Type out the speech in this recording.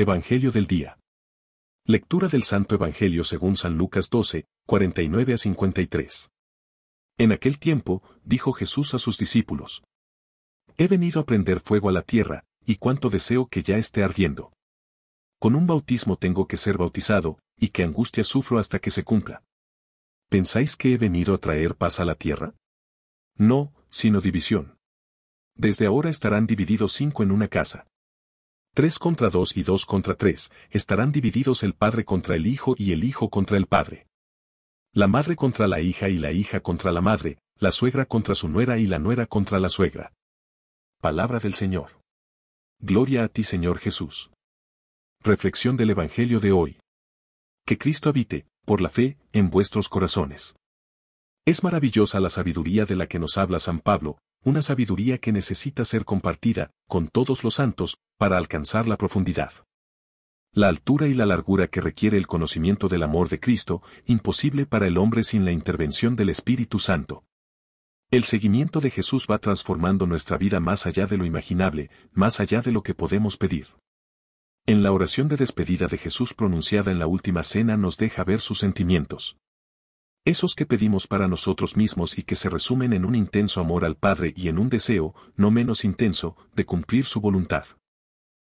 Evangelio del Día. Lectura del Santo Evangelio según San Lucas 12, 49 a 53. En aquel tiempo, dijo Jesús a sus discípulos. He venido a prender fuego a la tierra, y cuánto deseo que ya esté ardiendo. Con un bautismo tengo que ser bautizado, y qué angustia sufro hasta que se cumpla. ¿Pensáis que he venido a traer paz a la tierra? No, sino división. Desde ahora estarán divididos cinco en una casa Tres contra dos y dos contra tres, estarán divididos el padre contra el hijo y el hijo contra el padre. La madre contra la hija y la hija contra la madre, la suegra contra su nuera y la nuera contra la suegra. Palabra del Señor. Gloria a ti Señor Jesús. Reflexión del Evangelio de hoy. Que Cristo habite, por la fe, en vuestros corazones. Es maravillosa la sabiduría de la que nos habla San Pablo, una sabiduría que necesita ser compartida con todos los santos para alcanzar la profundidad. La altura y la largura que requiere el conocimiento del amor de Cristo, imposible para el hombre sin la intervención del Espíritu Santo. El seguimiento de Jesús va transformando nuestra vida más allá de lo imaginable, más allá de lo que podemos pedir. En la oración de despedida de Jesús pronunciada en la última cena nos deja ver sus sentimientos esos que pedimos para nosotros mismos y que se resumen en un intenso amor al Padre y en un deseo, no menos intenso, de cumplir su voluntad.